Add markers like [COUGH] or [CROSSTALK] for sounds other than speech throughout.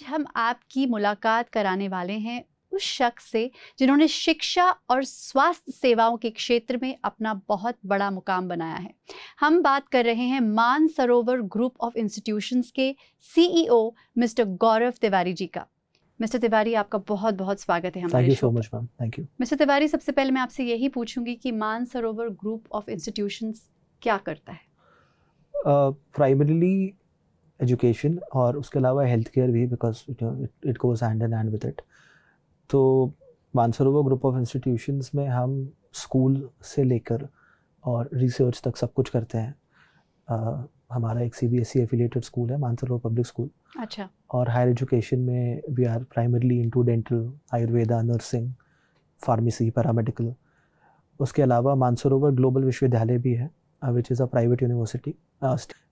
आज हम आपकी मुलाकात कराने वाले हैं उस शख्स से जिन्होंने शिक्षा और स्वास्थ्य सेवाओं के क्षेत्र में अपना बहुत बड़ा मुकाम बनाया है हम बात कर रहे हैं Mansarovar group of institutions के CEO e mister Gaurav Tiwari ji का मिस्टर तिवारी आपका बहुत बहुत स्वागत है हमारे so much ma'am thank you mister Tiwari सबसे पहले मैं आपसे यही पूछूंगी कि मान सरोवर ग्रुप ऑफ इंस्टीट्यूशंस क्या करता है प्राइमरीली uh, एजुकेशन और उसके अलावा हेल्थ केयर भी because it goes hand and hand with it तो मानसरोवर ग्रुप ऑफ इंस्टीट्यूशंस में हम स्कूल से लेकर और रिसर्च तक सब कुछ करते हैं uh, हमारा एक C B S E affiliated school है मानसरोवर पब्लिक स्कूल अच्छा और हायर एजुकेशन में we are primarily to dental Ayurveda nursing pharmacy paramedical उसके अलावा मानसरोवर ग्लोबल विश्वविद्यालय भी है which is a private university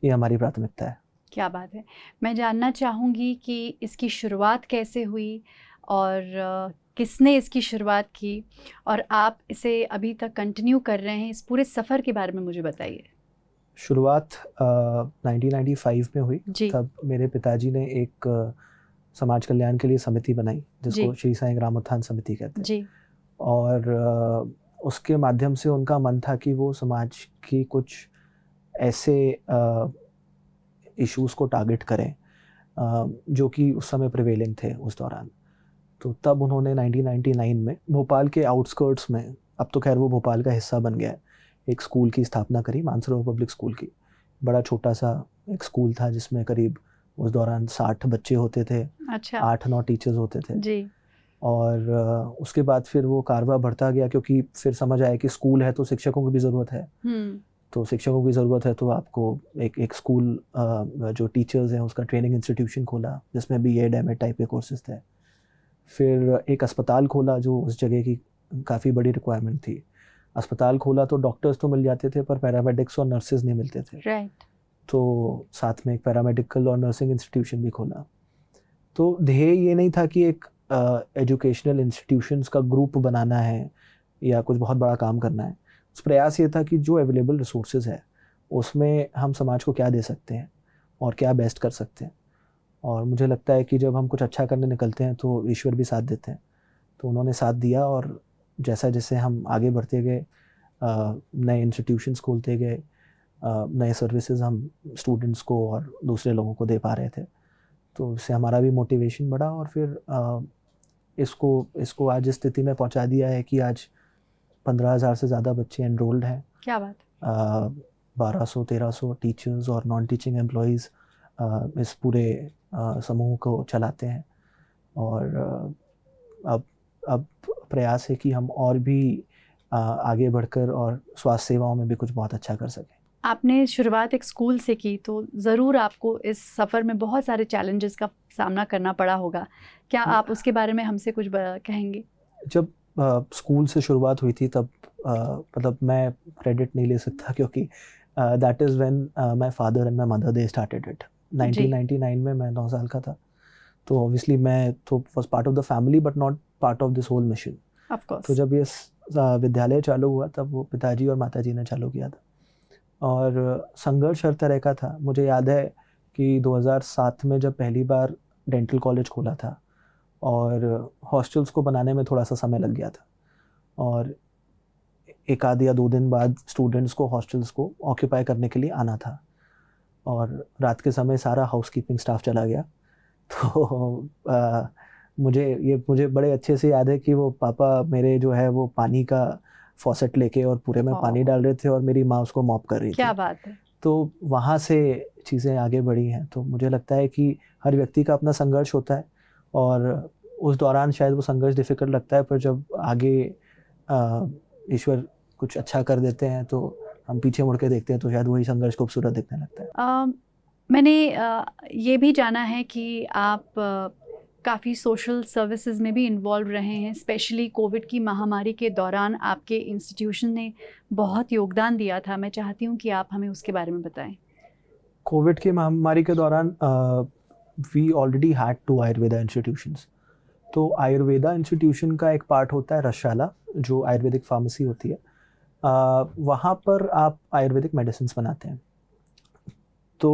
ये हमारी प्राथमिकता है क्या बात है मैं जानना चाहूँगी कि इसकी शुरुआत कैसे हुई और किसने इसकी शुरुआत की और आप इसे अभी तक कंटिन्यू कर रहे हैं इस पूरे सफ़र के बारे में मुझे बताइए शुरुआत uh, 1995 में हुई तब मेरे पिताजी ने एक uh, समाज कल्याण के लिए समिति बनाई जिसको श्री साई ग्राम उत्थान समिति कहते हैं और uh, उसके माध्यम से उनका मन था कि वो समाज की कुछ ऐसे uh, इश्यूज़ को टारगेट करें जो कि उस समय प्रिवेलिंग थे उस दौरान तो तब उन्होंने 1999 में भोपाल के आउटस्कर्ट्स में अब तो खैर वो भोपाल का हिस्सा बन गया है एक स्कूल की स्थापना करी मानसरोवर पब्लिक स्कूल की बड़ा छोटा सा एक स्कूल था जिसमें करीब उस दौरान साठ बच्चे होते थे अच्छा आठ नौ टीचर्स होते थे जी और उसके बाद फिर वो कारवा बढ़ता गया क्योंकि फिर समझ आया कि स्कूल है तो शिक्षकों की भी ज़रूरत है हम्म। तो शिक्षकों की ज़रूरत है तो आपको एक एक स्कूल जो टीचर्स हैं उसका ट्रेनिंग इंस्टीट्यूशन खोला जिसमें बी एड एम टाइप के कोर्सेज थे फिर एक अस्पताल खोला जो उस जगह की काफ़ी बड़ी रिक्वायरमेंट थी अस्पताल खोला तो डॉक्टर्स तो मिल जाते थे पर पैरामेडिक्स और नर्सेज नहीं मिलते थे right. तो साथ में एक पैरामेडिकल और नर्सिंग इंस्टीट्यूशन भी खोला तो ध्येय ये नहीं था कि एक एजुकेशनल uh, इंस्टीट्यूशंस का ग्रुप बनाना है या कुछ बहुत बड़ा काम करना है प्रयास ये था कि जो अवेलेबल रिसोर्सेज है उसमें हम समाज को क्या दे सकते हैं और क्या बेस्ट कर सकते हैं और मुझे लगता है कि जब हम कुछ अच्छा करने निकलते हैं तो ईश्वर भी साथ देते हैं तो उन्होंने साथ दिया और जैसा जैसे हम आगे बढ़ते गए नए इंस्टीट्यूशंस खोलते गए नए सर्विसेज हम स्टूडेंट्स को और दूसरे लोगों को दे पा रहे थे तो इससे हमारा भी मोटिवेशन बढ़ा और फिर आ, इसको इसको आज इस स्थिति में पहुंचा दिया है कि आज पंद्रह हज़ार से ज़्यादा बच्चे एनरोल्ड हैं क्या बात बारह सौ तेरह सौ टीचर्स और नॉन टीचिंग एम्प्लॉज़ इस पूरे समूह को चलाते हैं और अब अब प्रयास है कि हम और भी आगे बढ़कर और स्वास्थ्य सेवाओं में भी कुछ बहुत अच्छा कर सकें आपने शुरुआत एक स्कूल से की तो ज़रूर आपको इस सफ़र में बहुत सारे चैलेंजेस का सामना करना पड़ा होगा क्या हाँ। आप उसके बारे में हमसे कुछ कहेंगे जब स्कूल से शुरुआत हुई थी तब मतलब मैं क्रेडिट नहीं ले सकता [LAUGHS] क्योंकि that is when my father and my mother they started it 1999 में मैं नौ साल का था तो ऑब्वियसली मैं तो was part of the family but not part of this whole mission तो जब ये विद्यालय चालू हुआ तब वो पिताजी और माता ने चालू किया था और संघर्ष हर तरह का था मुझे याद है कि 2007 में जब पहली बार डेंटल कॉलेज खोला था और हॉस्टल्स को बनाने में थोड़ा सा समय लग गया था और एक आध या दो दिन बाद स्टूडेंट्स को हॉस्टल्स को ऑक्यूपाई करने के लिए आना था और रात के समय सारा हाउस कीपिंग स्टाफ चला गया [LAUGHS] तो आ, मुझे ये मुझे बड़े अच्छे से याद है कि वो पापा मेरे जो है वो पानी का फॉसेट लेके और पूरे में पानी डाल रहे थे और मेरी माँ उसको मॉप कर रही क्या थी क्या बात है तो वहाँ से चीज़ें आगे बढ़ी हैं तो मुझे लगता है कि हर व्यक्ति का अपना संघर्ष होता है और उस दौरान शायद वो संघर्ष डिफ़िकल्ट लगता है पर जब आगे ईश्वर कुछ अच्छा कर देते हैं तो हम पीछे मुड़ के देखते हैं तो शायद वही संघर्ष खूबसूरत दिखने लगता है आ, मैंने आ, ये भी जाना है कि आप काफ़ी सोशल सर्विसेज में भी इन्वॉल्व रहे हैं स्पेशली कोविड की महामारी के दौरान आपके इंस्टीट्यूशन ने बहुत योगदान दिया था मैं चाहती हूँ कि आप हमें उसके बारे में बताएं कोविड की महामारी के दौरान we already had two Ayurveda institutions तो आयुर्वेदा इंस्टीट्यूशन का एक पार्ट होता है रशाला जो आयुर्वेदिक फार्मेसी होती है वहाँ पर आप आयुर्वेदिक मेडिसिन बनाते हैं तो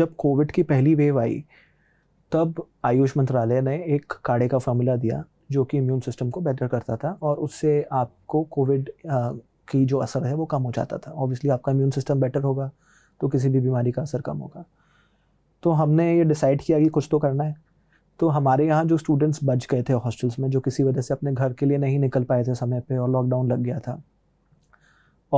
जब कोविड की पहली वेव आई तब आयुष मंत्रालय ने एक काढ़े का फॉर्मूला दिया जो कि इम्यून सिस्टम को बेटर करता था और उससे आपको कोविड की जो असर है वो कम हो जाता था ऑब्वियसली आपका इम्यून सिस्टम बेटर होगा तो किसी भी बीमारी का असर कम होगा तो हमने ये डिसाइड किया कि कुछ तो करना है तो हमारे यहाँ जो स्टूडेंट्स बच गए थे हॉस्टल्स में जो किसी वजह से अपने घर के लिए नहीं निकल पाए थे समय पे और लॉकडाउन लग गया था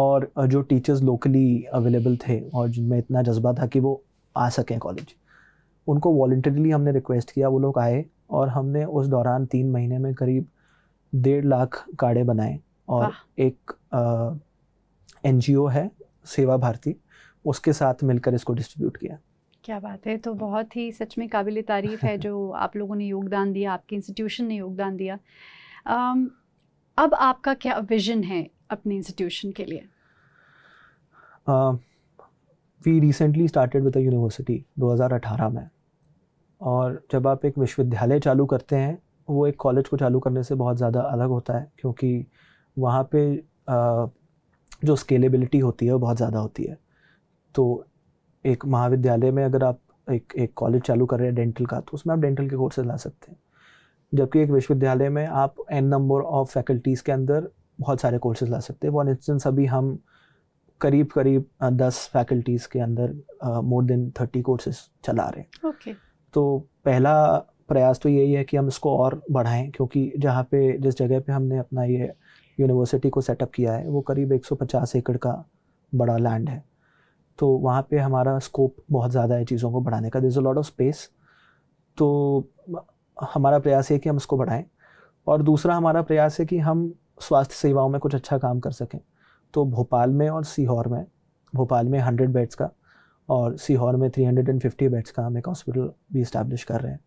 और जो टीचर्स लोकली अवेलेबल थे और जिनमें इतना जज्बा था कि वो आ सकें कॉलेज उनको वॉल्टरली हमने रिक्वेस्ट किया वो लोग आए और हमने उस दौरान तीन महीने में करीब डेढ़ लाख काड़े बनाए और एक एन है सेवा भारती उसके साथ मिलकर इसको डिस्ट्रीब्यूट किया क्या बात है तो बहुत ही सच में काबिल तारीफ़ है जो [LAUGHS] आप लोगों ने योगदान दिया आपके इंस्टीट्यूशन ने योगदान दिया um, अब आपका क्या विजन है अपने इंस्टीट्यूशन के लिए we recently started with university 2018 में और जब आप एक विश्वविद्यालय चालू करते हैं वो एक कॉलेज को चालू करने से बहुत ज़्यादा अलग होता है क्योंकि वहाँ पे uh, जो स्केलेबिलिटी होती है वो बहुत ज़्यादा होती है तो एक महाविद्यालय में अगर आप एक एक कॉलेज चालू कर रहे हैं डेंटल का तो उसमें आप डेंटल के कोर्सेज ला सकते हैं जबकि एक विश्वविद्यालय में आप एन नंबर ऑफ फैकल्टीज़ के अंदर बहुत सारे कोर्सेज ला सकते हैं फॉर इंस्टेंस अभी हम करीब करीब दस फैकल्टीज़ के अंदर मोर देन थर्टी कोर्सेज चला रहे हैं okay. तो पहला प्रयास तो यही है कि हम इसको और बढ़ाएं क्योंकि जहाँ पे जिस जगह पे हमने अपना ये यूनिवर्सिटी को सेटअप किया है वो करीब 150 एकड़ का बड़ा लैंड है तो वहाँ पे हमारा स्कोप बहुत ज़्यादा है चीज़ों को बढ़ाने का this a lot of space तो हमारा प्रयास है कि हम इसको बढ़ाएं और दूसरा हमारा प्रयास है कि हम स्वास्थ्य सेवाओं में कुछ अच्छा काम कर सकें तो भोपाल में और सीहोर में भोपाल में हंड्रेड बेड्स का और सीहोर में three hundred and fifty beds का हम एक हॉस्पिटल भी इस्टेब्लिश कर रहे हैं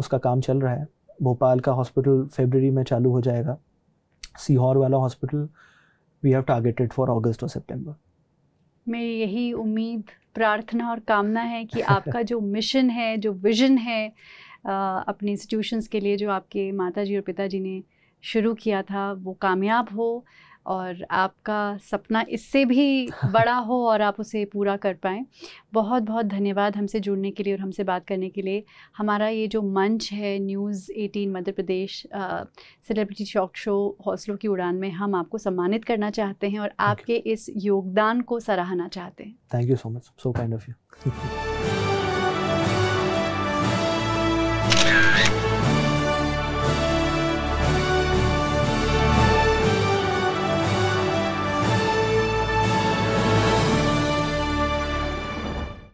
उसका काम चल रहा है भोपाल का हॉस्पिटल फेबररी में चालू हो जाएगा सीहोर वाला hospital we have targeted for August और सेप्टेम्बर मेरी यही उम्मीद प्रार्थना और कामना है कि आपका जो मिशन है जो विज़न है अपने इंस्टीट्यूशंस के लिए जो आपके माता जी और पिताजी ने शुरू किया था वो कामयाब हो और आपका सपना इससे भी बड़ा हो और आप उसे पूरा कर पाएँ बहुत बहुत धन्यवाद हमसे जुड़ने के लिए और हमसे बात करने के लिए हमारा ये जो मंच है news 18 Madhya Pradesh celebrity shock show हौसलों की उड़ान में हम आपको सम्मानित करना चाहते हैं और आपके इस योगदान को सराहना चाहते हैं thank you so much so kind of you